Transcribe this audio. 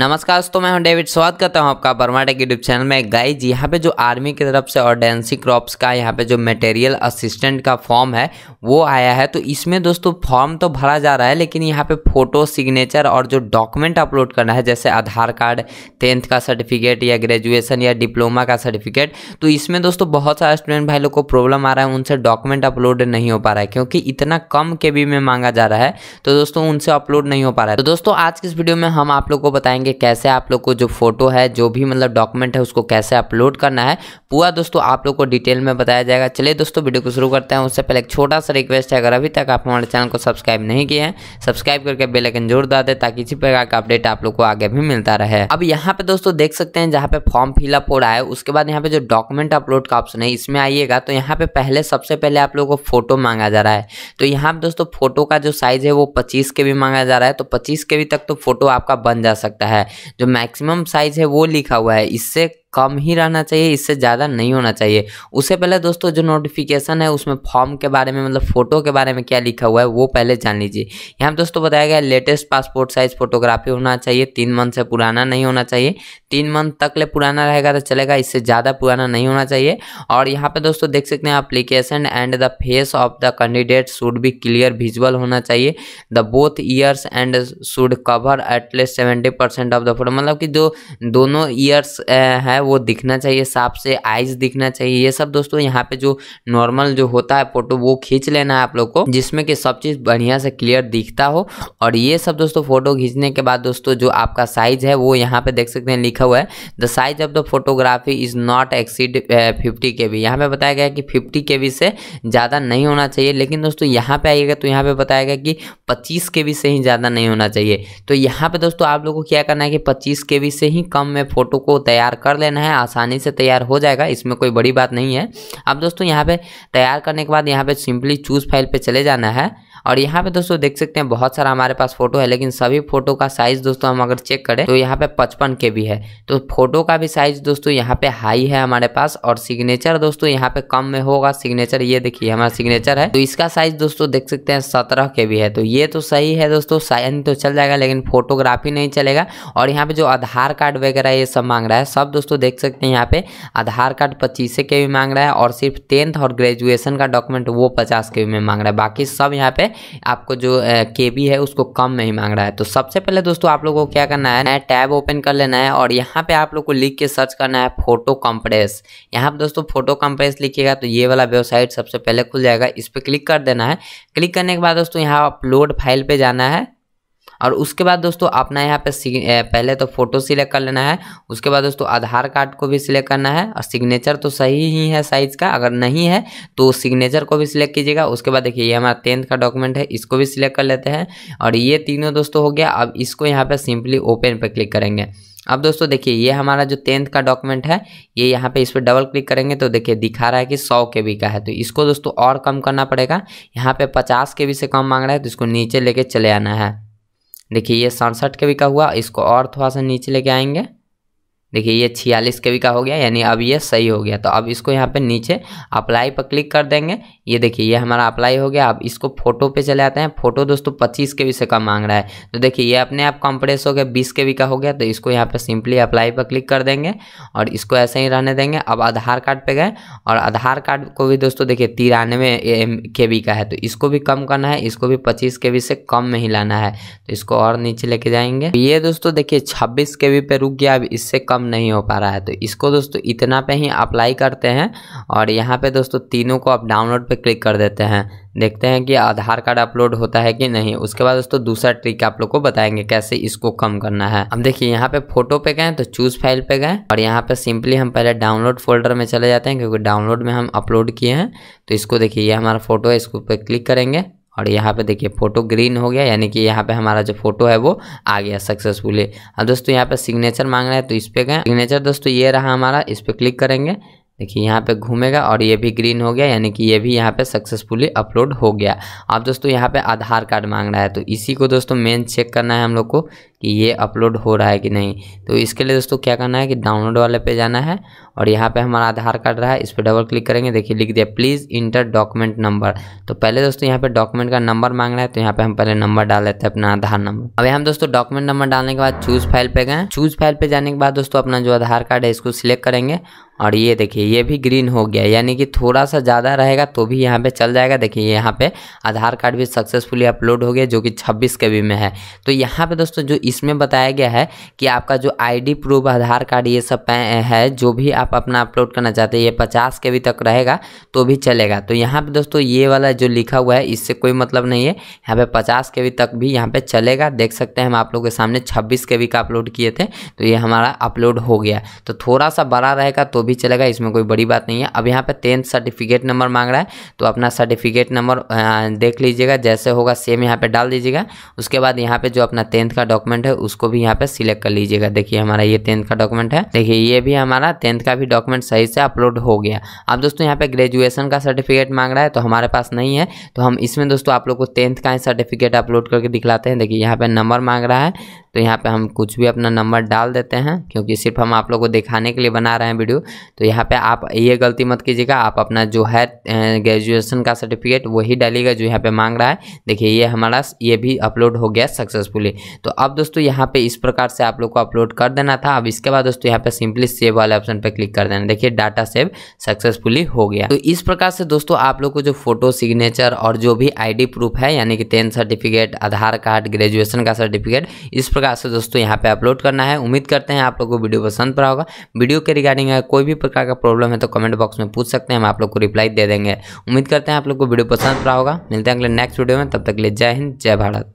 नमस्कार दोस्तों मैं हूं डेविड स्वागत करता हूं आपका बर्माटे यूट्यूब चैनल में गाइज यहाँ पे जो आर्मी की तरफ से ऑर्डेंसी क्रॉप्स का यहाँ पे जो मटेरियल असिस्टेंट का फॉर्म है वो आया है तो इसमें दोस्तों फॉर्म तो भरा जा रहा है लेकिन यहाँ पे फोटो सिग्नेचर और जो डॉक्यूमेंट अपलोड करना है जैसे आधार कार्ड टेंथ का सर्टिफिकेट या ग्रेजुएसन या डिप्लोमा का सर्टिफिकेट तो इसमें दोस्तों बहुत सारे स्टूडेंट भाई लोग को प्रॉब्लम आ रहा है उनसे डॉक्यूमेंट अपलोड नहीं हो पा रहा है क्योंकि इतना कम के में मांगा जा रहा है तो दोस्तों उनसे अपलोड नहीं हो पा रहा है तो दोस्तों आज की इस वीडियो में हम आप लोग को बताएंगे बताएंगे कैसे आप लोग को जो फोटो है जो भी मतलब डॉक्यूमेंट है उसको कैसे अपलोड करना है पूरा दोस्तों आप लोग को डिटेल में बताया जाएगा चलिए दोस्तों वीडियो को शुरू करते हैं उससे पहले एक छोटा सा रिक्वेस्ट है अगर अभी तक आप हमारे चैनल को सब्सक्राइब नहीं किए हैं सब्सक्राइब करके बेलाइकन जोर दे ताकि इसी प्रकार का अपडेट आप लोग को आगे भी मिलता रहे अब यहाँ पे दोस्तों देख सकते हैं जहाँ पे फॉर्म फिलअप हो रहा है उसके बाद यहाँ पे जो डॉक्यूमेंट अपलोड का ऑप्शन है इसमें आइएगा तो यहाँ पे पहले सबसे पहले आप लोगों को फोटो मांगा जा रहा है तो यहाँ पे दोस्तों फोटो का जो साइज है वो पच्चीस के भी मांगा जा रहा है तो पच्चीस के भी तक तो फोटो आपका बन जा सकता है है जो मैक्सिमम साइज़ है वो लिखा हुआ है इससे कम ही रहना चाहिए इससे ज़्यादा नहीं होना चाहिए उससे पहले दोस्तों जो नोटिफिकेशन है उसमें फॉर्म के बारे में मतलब फ़ोटो के बारे में क्या लिखा हुआ है वो पहले जान लीजिए यहाँ दोस्तों बताया गया लेटेस्ट पासपोर्ट साइज़ फोटोग्राफी होना चाहिए तीन मंथ से पुराना नहीं होना चाहिए तीन मंथ तक ले पुराना रहेगा तो चलेगा इससे ज़्यादा पुराना नहीं होना चाहिए और यहाँ पर दोस्तों देख सकते हैं application and the face of the candidate should भी क्लियर विजुअल होना चाहिए the both ears and should cover at least seventy percent of the photo मतलब कि जो दोनों ईयर्स है वो दिखना चाहिए साफ से आइज दिखना चाहिए ये सब दोस्तों यहाँ पे जो नॉर्मल जो होता है फोटो वो खींच लेना है आप लोग को जिसमें कि सब चीज़ बढ़िया से क्लियर दिखता हो और ये सब दोस्तों फोटो खींचने के बाद दोस्तों जो आपका साइज है वो यहाँ पे देख सकते हैं लिखा हुआ है the size of the photography is not exceed fifty K B यहाँ पे बताया गया कि फिफ्टी के बी से ज़्यादा नहीं होना चाहिए लेकिन दोस्तों यहाँ पे आइएगा तो यहाँ पे बताया गया कि पच्चीस के बी से ही ज़्यादा नहीं होना चाहिए तो यहाँ पे दोस्तों आप लोग को क्या करना है कि पच्चीस के बी से ही कम में फोटो को तैयार कर लेना ऑप्शन है आसानी से तैयार हो जाएगा इसमें कोई बड़ी बात नहीं है अब दोस्तों यहाँ पे तैयार करने के बाद यहाँ पे सिंपली चूज़ फाइल पे चले जाना है और यहाँ पे दोस्तों देख सकते हैं बहुत सारा हमारे पास फोटो है लेकिन सभी फोटो का साइज दोस्तों हम अगर चेक करें तो यहाँ पे पचपन के भी है तो फोटो का भी साइज दोस्तों यहाँ पे हाई है हमारे पास और सिग्नेचर दोस्तों यहाँ पे कम में होगा सिग्नेचर ये देखिए हमारा सिग्नेचर है तो इसका साइज दोस्तों देख सकते हैं सत्रह के भी है तो ये तो सही है दोस्तों साइन तो चल जाएगा लेकिन फोटोग्राफी नहीं चलेगा और यहाँ पे जो आधार कार्ड वगैरह ये सब मांग रहा है सब दोस्तों देख सकते हैं यहाँ पे आधार कार्ड पच्चीस के भी मांग रहा है और सिर्फ टेंथ और ग्रेजुएशन का डॉक्यूमेंट वो पचास के भी में मांग रहा है बाकी सब यहाँ पे आपको जो के बी है उसको कम नहीं मांग रहा है तो सबसे पहले दोस्तों आप लोगों को क्या करना है नया टैब ओपन कर लेना है और यहाँ पे आप लोग को लिख के सर्च करना है फोटो कंप्रेस यहाँ पर दोस्तों फोटो कंप्रेस लिखिएगा तो ये वाला वेबसाइट सबसे पहले खुल जाएगा इस पर क्लिक कर देना है क्लिक करने के बाद दोस्तों यहाँ अपलोड फाइल पर जाना है और उसके बाद दोस्तों अपना यहाँ पे पहले तो फोटो सिलेक्ट कर लेना है उसके बाद दोस्तों आधार कार्ड को भी सिलेक्ट करना है और सिग्नेचर तो सही ही है साइज़ का अगर नहीं है तो सिग्नेचर को भी सिलेक्ट कीजिएगा उसके बाद देखिए ये हमारा टेंथ का डॉक्यूमेंट है इसको भी सिलेक्ट कर लेते हैं और ये तीनों दोस्तों हो गया अब इसको यहाँ पर सिंपली ओपन पर क्लिक करेंगे अब दोस्तों देखिए ये हमारा जो टेंथ का डॉक्यूमेंट है ये यहाँ पे इस पर डबल क्लिक करेंगे तो देखिए दिखा रहा है कि सौ के बी का है तो इसको दोस्तों और कम करना पड़ेगा यहाँ पे पचास के बी से कम मांग रहा है तो इसको नीचे लेके चले आना है देखिए ये सड़सठ के भी का हुआ इसको और थोड़ा सा नीचे लेके आएंगे देखिए ये छियालीस के का हो गया यानी अब ये सही हो गया तो अब इसको यहाँ पे नीचे अप्लाई पर क्लिक कर देंगे ये देखिए ये हमारा अप्लाई हो गया अब इसको फोटो पे चले आते हैं फोटो दोस्तों पच्चीस के से कम मांग रहा है तो देखिए ये अपने आप कंप्रेस हो गया बीस के का हो गया तो इसको यहाँ पर सिंपली अप्लाई पर क्लिक कर देंगे और इसको ऐसे ही रहने देंगे अब आधार कार्ड पर गए और आधार कार्ड को भी दोस्तों देखिए तिरानवे के का है तो इसको भी कम करना है इसको भी पच्चीस के से कम में ही लाना है तो इसको और नीचे लेके जाएंगे ये दोस्तों देखिए छब्बीस के पे रुक गया अब इससे कम कम नहीं हो पा रहा है तो इसको दोस्तों इतना पे ही अप्लाई करते हैं और यहाँ पे दोस्तों तीनों को आप डाउनलोड पे क्लिक कर देते हैं देखते हैं कि आधार कार्ड अपलोड होता है कि नहीं उसके बाद दोस्तों दूसरा ट्रिक आप लोग को बताएंगे कैसे इसको कम करना है अब देखिए यहाँ पे फोटो पे गए तो चूज फाइल पे गए और यहाँ पे सिंपली हम पहले डाउनलोड फोल्डर में चले जाते हैं क्योंकि डाउनलोड में हम अपलोड किए हैं तो इसको देखिए ये हमारा फोटो है इसको पे क्लिक करेंगे और यहाँ पे देखिए फोटो ग्रीन हो गया यानी कि यहाँ पे हमारा जो फोटो है वो आ गया सक्सेसफुली अब दोस्तों यहाँ पे सिग्नेचर मांग रहे हैं तो इस पर गए सिग्नेचर दोस्तों ये रहा हमारा इस पर क्लिक करेंगे देखिए यहाँ पे घूमेगा और ये भी ग्रीन हो गया यानी कि ये भी यहाँ पे सक्सेसफुली अपलोड हो गया अब दोस्तों यहाँ पे आधार कार्ड मांग रहा है तो इसी को दोस्तों मेन चेक करना है हम लोग को कि ये अपलोड हो रहा है कि नहीं तो इसके लिए दोस्तों क्या करना है कि डाउनलोड वाले पे जाना है और यहाँ पे हमारा आधार कार्ड रहा है इस पर डबल क्लिक करेंगे देखिए लिख दिया प्लीज़ इंटर डॉक्यूमेंट नंबर तो पहले दोस्तों यहाँ पे डॉक्यूमेंट का नंबर मांग रहा है तो यहाँ पे हम पहले नंबर डाल लेते हैं अपना आधार नंबर अभी हम दोस्तों डॉक्यूमेंट नंबर डालने के बाद चूज फाइल पे गए चूज फाइल पे जाने के बाद दोस्तों अपना जो आधार कार्ड है इसको सिलेक्ट करेंगे और ये देखिए ये भी ग्रीन हो गया यानी कि थोड़ा सा ज़्यादा रहेगा तो भी यहाँ पे चल जाएगा देखिए यहाँ पे आधार कार्ड भी सक्सेसफुली अपलोड हो गया जो कि 26 के में है तो यहाँ पे दोस्तों जो इसमें बताया गया है कि आपका जो आईडी प्रूफ आधार कार्ड ये सब है जो भी आप अपना अपलोड करना चाहते हैं ये पचास के भी तक रहेगा तो भी चलेगा तो यहाँ पे दोस्तों ये वाला जो लिखा हुआ है इससे कोई मतलब नहीं है यहाँ पे पचास के भी तक भी यहाँ पे चलेगा देख सकते हैं हम आप लोगों के सामने छब्बीस के भी का अपलोड किए थे तो ये हमारा अपलोड हो गया तो थोड़ा सा बड़ा रहेगा तो भी चलेगा इसमें कोई बड़ी बात नहीं है अब यहाँ पर टेंथ सर्टिफिकेट नंबर मांग रहा है तो अपना सर्टिफिकेट नंबर देख लीजिएगा जैसे होगा सेम यहाँ पर डाल दीजिएगा उसके बाद यहाँ पर जो अपना टेंथ का डॉक्यूमेंट डॉक्यूमेंट है उसको भी यहाँ पे सिलेक्ट कर लीजिएगा देखिए हमारा ये टेंथ का डॉक्यूमेंट है देखिए ये भी हमारा टेंथ का भी डॉक्यूमेंट सही से अपलोड हो गया अब दोस्तों यहाँ पे ग्रेजुएशन का सर्टिफिकेट मांग रहा है तो हमारे पास नहीं है तो हम इसमें दोस्तों आप लोग को टेंथ का ही सर्टिफिकेट अपलोड करके दिखलाते हैं देखिए यहाँ पे नंबर मांग रहा है तो यहाँ पे हम कुछ भी अपना नंबर डाल देते हैं क्योंकि सिर्फ हम आप लोग को दिखाने के लिए बना रहे हैं वीडियो तो यहाँ पे आप ये गलती मत कीजिएगा आप अपना जो है ग्रेजुएशन का सर्टिफिकेट वही डालिएगा जो यहाँ पे मांग रहा है देखिए ये हमारा ये भी अपलोड हो गया सक्सेसफुली तो अब दोस्तों दोस्तों यहाँ पे इस प्रकार से आप लोग को अपलोड कर देना था अब इसके बाद दोस्तों यहाँ पे सिंपली सेव वाले ऑप्शन पे क्लिक कर देना देखिए डाटा सेव सक्सेसफुली हो गया तो इस प्रकार से दोस्तों आप लोग को जो फोटो सिग्नेचर और जो भी आईडी प्रूफ है यानी कि tenth certificate Aadhaar card graduation का सर्टिफिकेट इस प्रकार से दोस्तों यहाँ पे अपलोड करना है उम्मीद करते हैं आप लोग को वीडियो पसंद पड़ा होगा वीडियो के रिगार्डिंग कोई भी प्रकार का प्रॉब्लम है तो कमेंट बॉक्स में पूछ सकते हैं हम आप लोग को रिप्लाई दे देंगे उम्मीद करते हैं आप लोग को वीडियो पसंद पड़ा होगा मिलते हैं अगले नेक्स्ट वीडियो में तब तक ले जय हिंद जय भारत